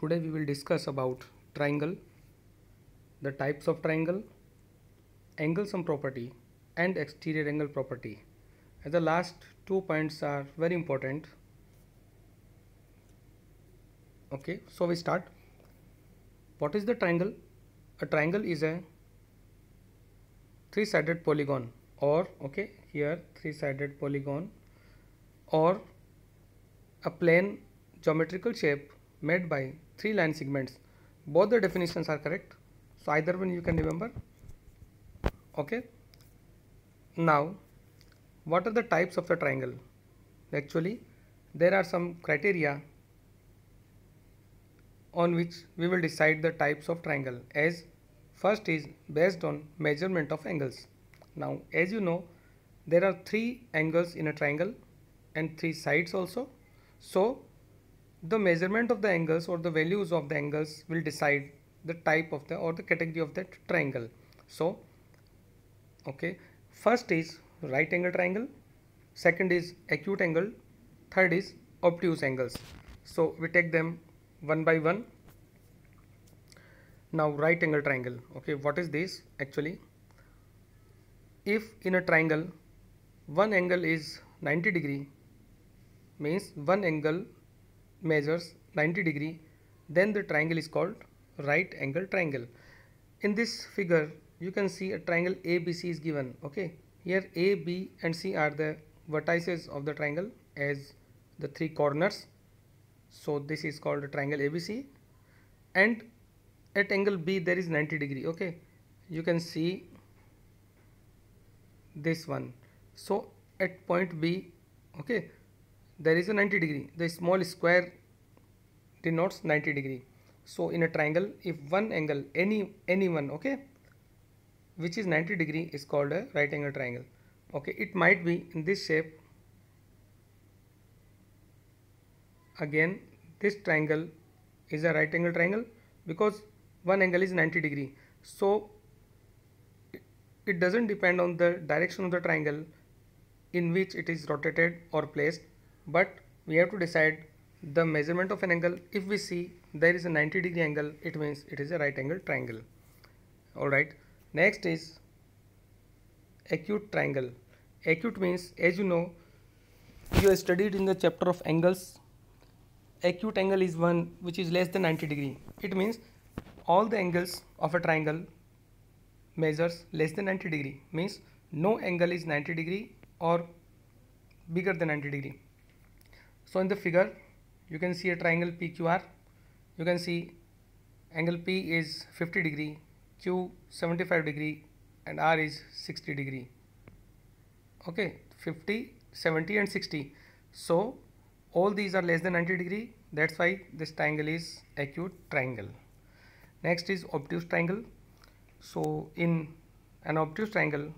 today we will discuss about triangle the types of triangle angle sum property and exterior angle property and the last two points are very important okay so we start what is the triangle a triangle is a three sided polygon or okay here three sided polygon or a plane geometrical shape made by three line segments both the definitions are correct so either one you can remember okay now what are the types of the triangle actually there are some criteria on which we will decide the types of triangle as first is based on measurement of angles now as you know there are three angles in a triangle and three sides also so the measurement of the angles or the values of the angles will decide the type of the or the category of that triangle so okay first is right angle triangle second is acute angle third is obtuse angles so we take them one by one now right angle triangle okay what is this actually if in a triangle one angle is 90 degree means one angle measures 90 degree then the triangle is called right angle triangle. In this figure you can see a triangle ABC is given okay. Here A, B and C are the vertices of the triangle as the three corners. So this is called a triangle ABC and at angle B there is 90 degree okay. You can see this one. So at point B okay there is a 90 degree the small square denotes 90 degree so in a triangle if one angle any any one okay which is 90 degree is called a right angle triangle okay it might be in this shape again this triangle is a right angle triangle because one angle is 90 degree so it doesn't depend on the direction of the triangle in which it is rotated or placed but we have to decide the measurement of an angle if we see there is a 90 degree angle it means it is a right angle triangle alright next is acute triangle acute means as you know you have studied in the chapter of angles acute angle is one which is less than 90 degree it means all the angles of a triangle measures less than 90 degree means no angle is 90 degree or bigger than 90 degree so in the figure you can see a triangle PQR. You can see angle P is 50 degree, Q 75 degree and R is 60 degree. Okay 50, 70 and 60. So all these are less than 90 degree that's why this triangle is acute triangle. Next is obtuse triangle. So in an obtuse triangle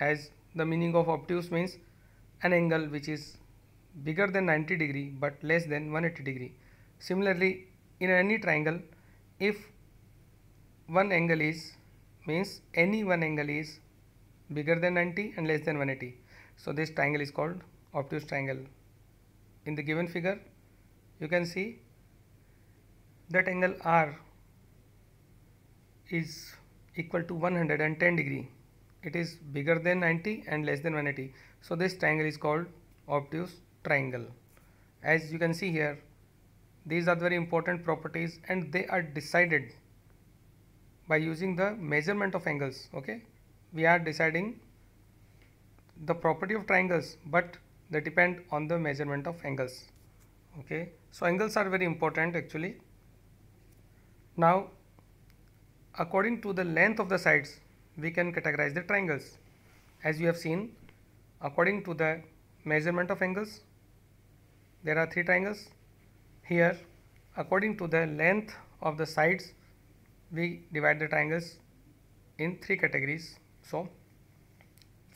as the meaning of obtuse means an angle which is bigger than 90 degree but less than 180 degree. Similarly, in any triangle, if one angle is means any one angle is bigger than 90 and less than 180. So this triangle is called obtuse triangle. In the given figure, you can see that angle R is equal to 110 degree. It is bigger than 90 and less than 180. So this triangle is called obtuse triangle as you can see here these are the very important properties and they are decided by using the measurement of angles okay we are deciding the property of triangles but they depend on the measurement of angles okay so angles are very important actually now according to the length of the sides we can categorize the triangles as you have seen according to the measurement of angles there are three triangles here according to the length of the sides we divide the triangles in three categories so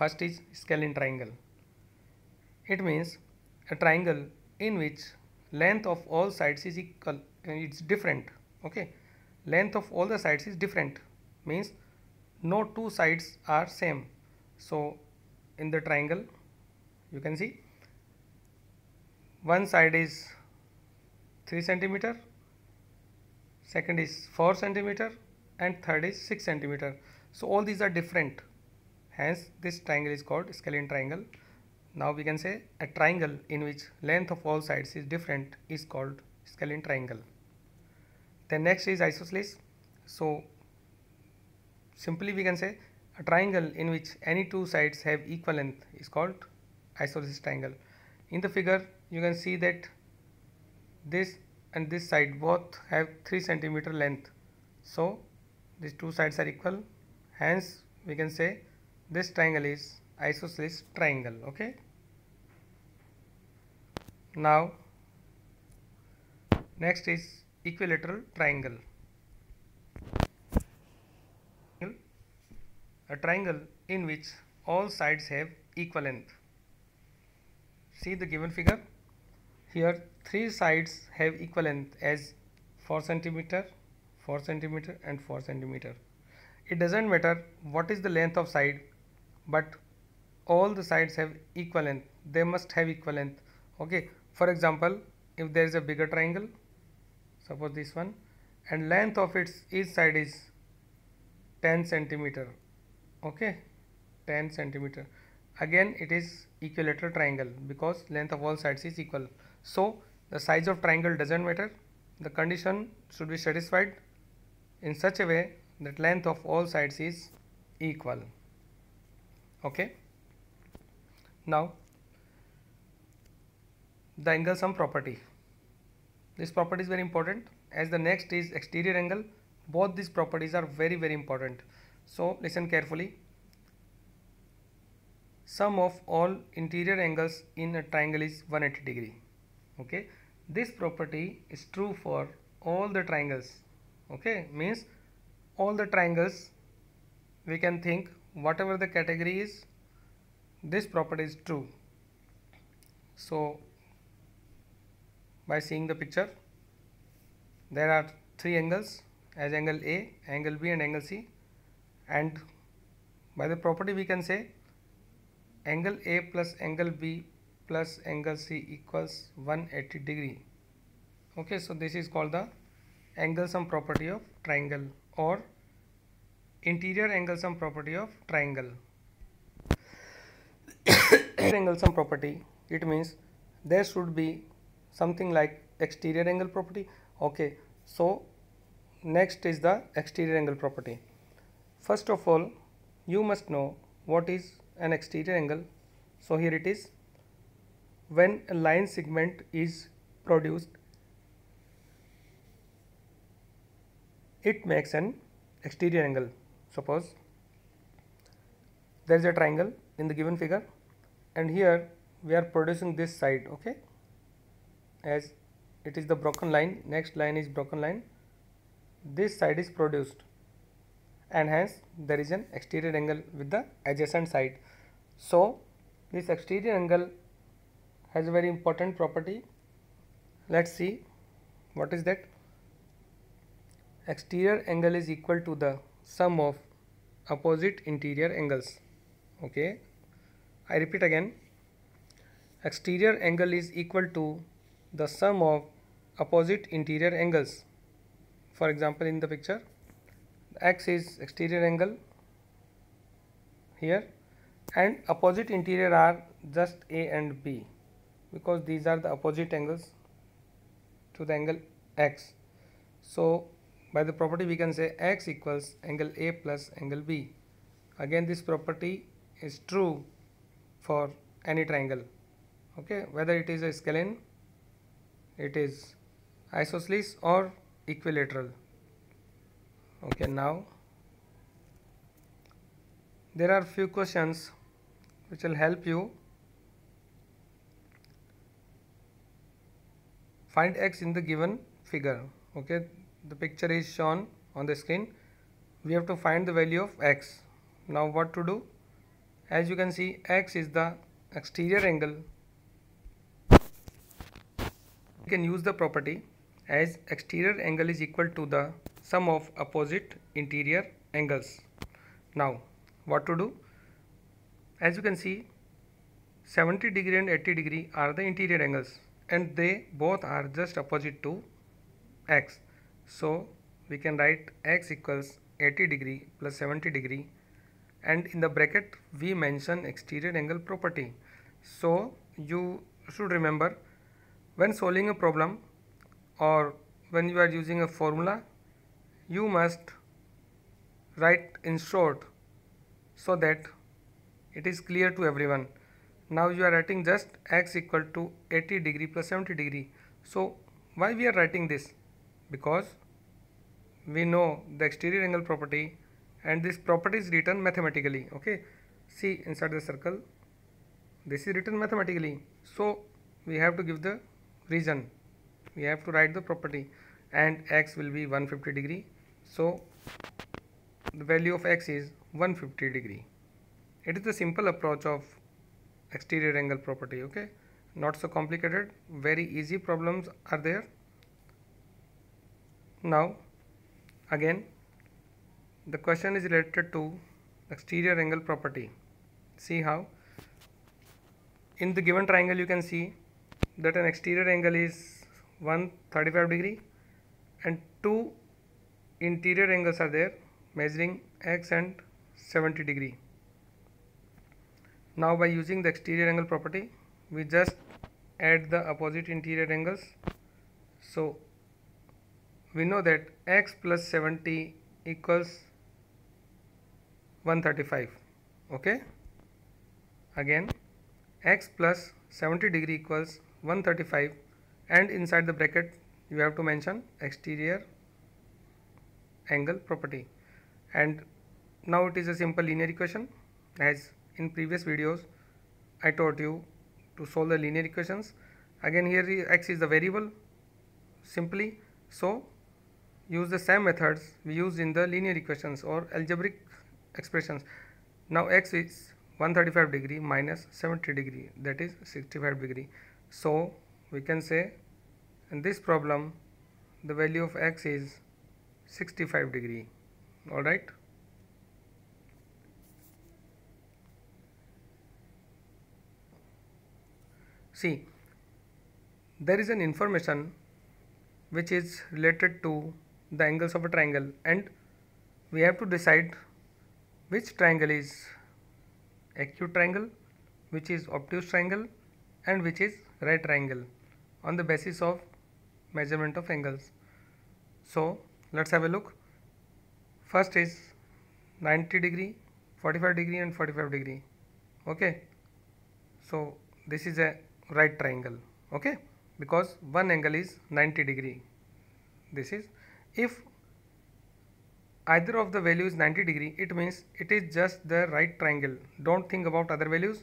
first is scalene triangle it means a triangle in which length of all sides is equal uh, it's different okay length of all the sides is different means no two sides are same so in the triangle you can see one side is 3 centimeter, second is 4 centimeter and third is 6 centimeter. So, all these are different hence this triangle is called scalene triangle. Now, we can say a triangle in which length of all sides is different is called scalene triangle. Then next is isosceles. So, simply we can say a triangle in which any two sides have equal length is called isosceles triangle. In the figure you can see that this and this side both have 3 centimeter length. So, these two sides are equal hence we can say this triangle is isosceles triangle okay. Now next is equilateral triangle. A triangle in which all sides have equal length. See the given figure here three sides have equal length as 4 centimeter, 4 centimeter and 4 centimeter. It doesn't matter what is the length of side but all the sides have equal length. They must have equal length. Okay. For example, if there is a bigger triangle, suppose this one and length of its each side is 10 centimeter. Okay. 10 centimeter. Again, it is equilateral triangle because length of all sides is equal. So, the size of triangle does not matter, the condition should be satisfied in such a way that length of all sides is equal. Okay. Now, the angle sum property. This property is very important as the next is exterior angle. Both these properties are very very important. So, listen carefully. Sum of all interior angles in a triangle is 180 degree okay this property is true for all the triangles okay means all the triangles we can think whatever the category is this property is true so by seeing the picture there are three angles as angle A, angle B and angle C and by the property we can say angle A plus angle B plus angle C equals 180 degree. Okay, so this is called the angle sum property of triangle or interior angle sum property of triangle. angle sum property, it means there should be something like exterior angle property. Okay, so next is the exterior angle property. First of all, you must know what is an exterior angle. So here it is when a line segment is produced it makes an exterior angle suppose there is a triangle in the given figure and here we are producing this side okay as it is the broken line next line is broken line this side is produced and hence there is an exterior angle with the adjacent side so this exterior angle has a very important property. Let us see what is that. Exterior angle is equal to the sum of opposite interior angles. Okay. I repeat again. Exterior angle is equal to the sum of opposite interior angles. For example, in the picture, x is exterior angle here and opposite interior are just A and B because these are the opposite angles to the angle x. So, by the property we can say x equals angle A plus angle B. Again this property is true for any triangle, okay, whether it is a scalene, it is isosceles or equilateral. Okay, now there are few questions which will help you find x in the given figure okay the picture is shown on the screen we have to find the value of x now what to do as you can see x is the exterior angle we can use the property as exterior angle is equal to the sum of opposite interior angles now what to do as you can see 70 degree and 80 degree are the interior angles and they both are just opposite to x so we can write x equals 80 degree plus 70 degree and in the bracket we mention exterior angle property so you should remember when solving a problem or when you are using a formula you must write in short so that it is clear to everyone now you are writing just x equal to 80 degree plus 70 degree so why we are writing this because we know the exterior angle property and this property is written mathematically okay see inside the circle this is written mathematically so we have to give the reason we have to write the property and x will be 150 degree so the value of x is 150 degree it is the simple approach of exterior angle property okay not so complicated very easy problems are there now again the question is related to exterior angle property see how in the given triangle you can see that an exterior angle is 135 degree and two interior angles are there measuring x and 70 degree now by using the exterior angle property, we just add the opposite interior angles. So we know that x plus 70 equals 135. Okay. Again, x plus 70 degree equals 135 and inside the bracket you have to mention exterior angle property and now it is a simple linear equation as in previous videos I taught you to solve the linear equations again here x is the variable simply so use the same methods we used in the linear equations or algebraic expressions now x is 135 degree minus 70 degree that is 65 degree so we can say in this problem the value of x is 65 degree all right See, there is an information which is related to the angles of a triangle and we have to decide which triangle is acute triangle, which is obtuse triangle and which is right triangle on the basis of measurement of angles. So, let's have a look. First is 90 degree, 45 degree and 45 degree. Okay. So, this is a right triangle okay because one angle is 90 degree this is if either of the value is 90 degree it means it is just the right triangle don't think about other values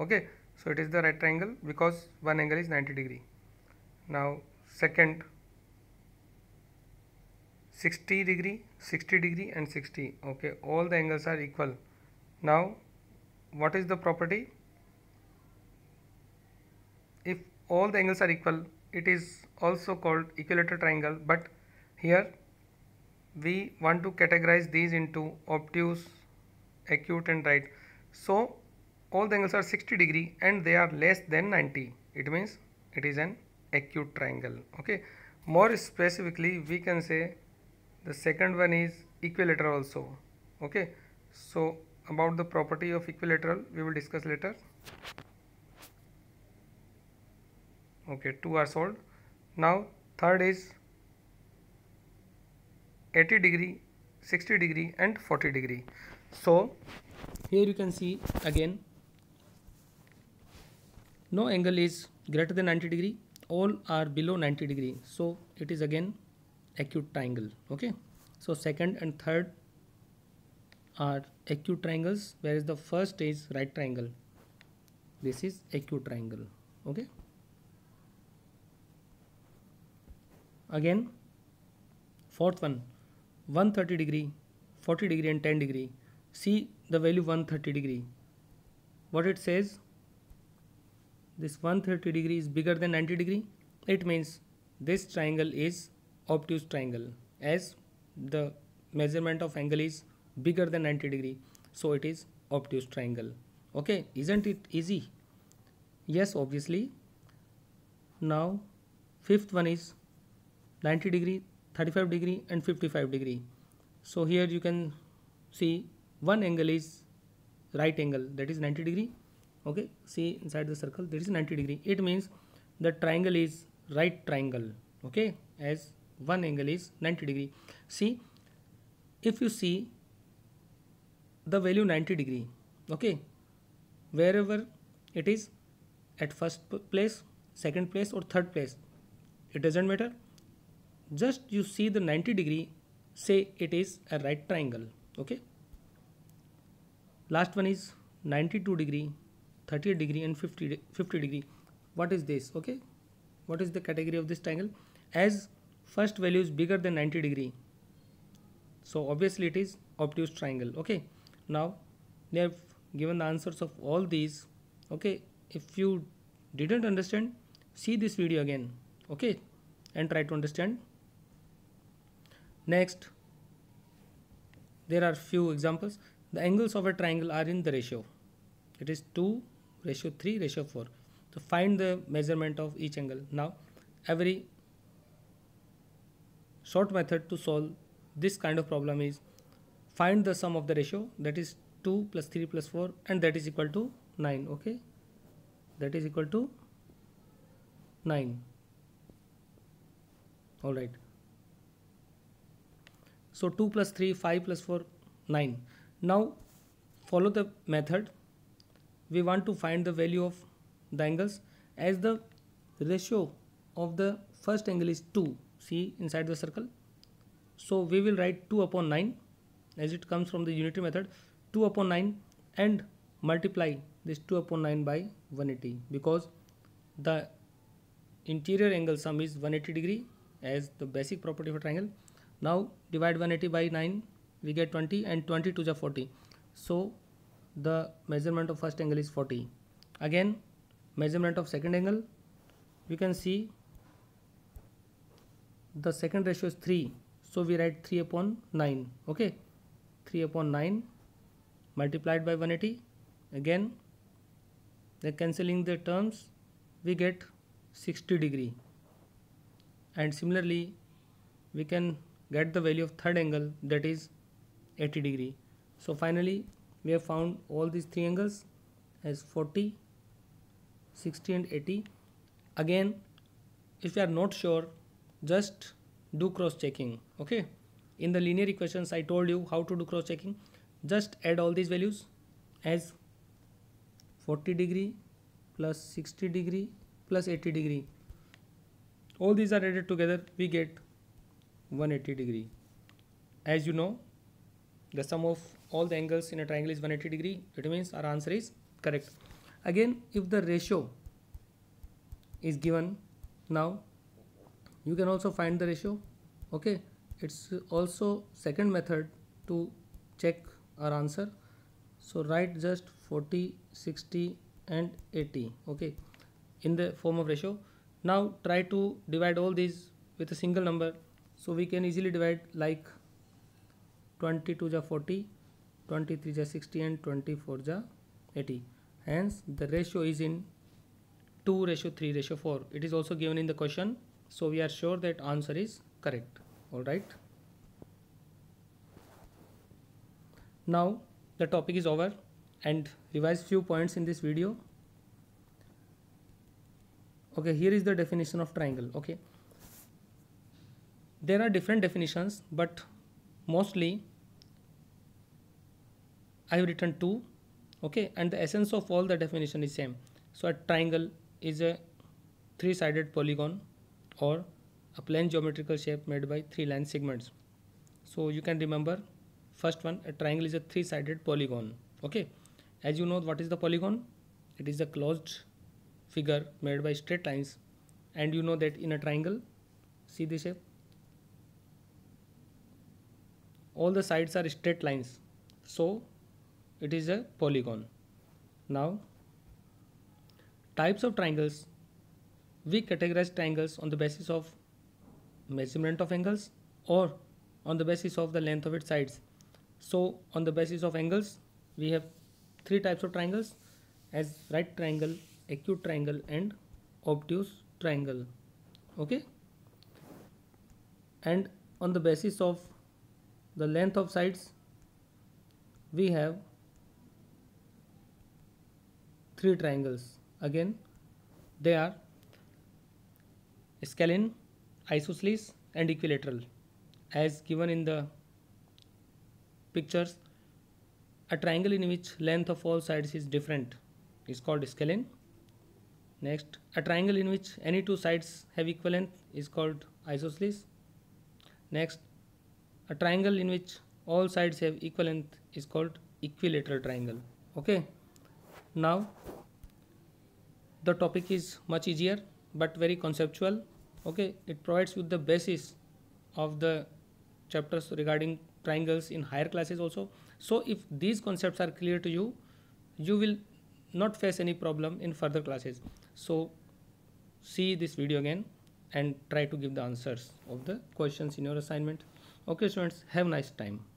okay so it is the right triangle because one angle is 90 degree now second 60 degree 60 degree and 60 okay all the angles are equal now what is the property all the angles are equal it is also called equilateral triangle but here we want to categorize these into obtuse acute and right so all the angles are 60 degree and they are less than 90 it means it is an acute triangle okay more specifically we can say the second one is equilateral also okay so about the property of equilateral we will discuss later okay 2 are solved now third is 80 degree 60 degree and 40 degree so here you can see again no angle is greater than 90 degree all are below 90 degree so it is again acute triangle okay so second and third are acute triangles whereas the first is right triangle this is acute triangle okay again fourth one 130 degree 40 degree and 10 degree see the value 130 degree what it says this 130 degree is bigger than 90 degree it means this triangle is obtuse triangle as the measurement of angle is bigger than 90 degree so it is obtuse triangle okay isn't it easy yes obviously now fifth one is 90 degree 35 degree and 55 degree so here you can see one angle is right angle that is 90 degree okay see inside the circle there is 90 degree it means the triangle is right triangle okay as one angle is 90 degree see if you see the value 90 degree okay wherever it is at first place second place or third place it doesn't matter just you see the 90 degree say it is a right triangle okay last one is 92 degree 30 degree and 50 de 50 degree what is this okay what is the category of this triangle as first value is bigger than 90 degree so obviously it is obtuse triangle okay now they have given the answers of all these okay if you didn't understand see this video again okay and try to understand Next, there are few examples. The angles of a triangle are in the ratio. It is 2, ratio 3, ratio 4. So find the measurement of each angle. Now, every short method to solve this kind of problem is find the sum of the ratio that is 2 plus 3 plus 4 and that is equal to 9 okay that is equal to 9 all right so 2 plus 3, 5 plus 4, 9. Now follow the method. We want to find the value of the angles as the ratio of the first angle is 2. See inside the circle. So we will write 2 upon 9 as it comes from the unitary method 2 upon 9 and multiply this 2 upon 9 by 180 because the interior angle sum is 180 degree as the basic property of a triangle now divide 180 by 9, we get 20 and 20 to the 40. So the measurement of first angle is 40. Again, measurement of second angle, we can see the second ratio is 3. So we write 3 upon 9, okay? 3 upon 9 multiplied by 180. Again, they cancelling the terms, we get 60 degree. And similarly, we can get the value of third angle that is 80 degree so finally we have found all these three angles as 40 60 and 80 again if you are not sure just do cross checking okay in the linear equations i told you how to do cross checking just add all these values as 40 degree plus 60 degree plus 80 degree all these are added together we get 180 degree as you know the sum of all the angles in a triangle is 180 degree it means our answer is correct again if the ratio is given now you can also find the ratio okay it's also second method to check our answer so write just 40 60 and 80 okay in the form of ratio now try to divide all these with a single number so we can easily divide like 22 ja 40 23 ja 60 and 24 ja 80 hence the ratio is in 2 ratio 3 ratio 4 it is also given in the question so we are sure that answer is correct all right now the topic is over and revise few points in this video okay here is the definition of triangle okay there are different definitions but mostly I have written two okay and the essence of all the definition is same so a triangle is a three-sided polygon or a plane geometrical shape made by three line segments so you can remember first one a triangle is a three-sided polygon okay as you know what is the polygon it is a closed figure made by straight lines and you know that in a triangle see this shape all the sides are straight lines so it is a polygon now types of triangles we categorize triangles on the basis of measurement of angles or on the basis of the length of its sides so on the basis of angles we have three types of triangles as right triangle acute triangle and obtuse triangle okay and on the basis of the length of sides we have three triangles again they are scalene isosceles and equilateral as given in the pictures a triangle in which length of all sides is different is called scalene next a triangle in which any two sides have equal length is called isosceles next a triangle in which all sides have equal length is called equilateral triangle okay now the topic is much easier but very conceptual okay it provides you the basis of the chapters regarding triangles in higher classes also so if these concepts are clear to you you will not face any problem in further classes so see this video again and try to give the answers of the questions in your assignment okay students have a nice time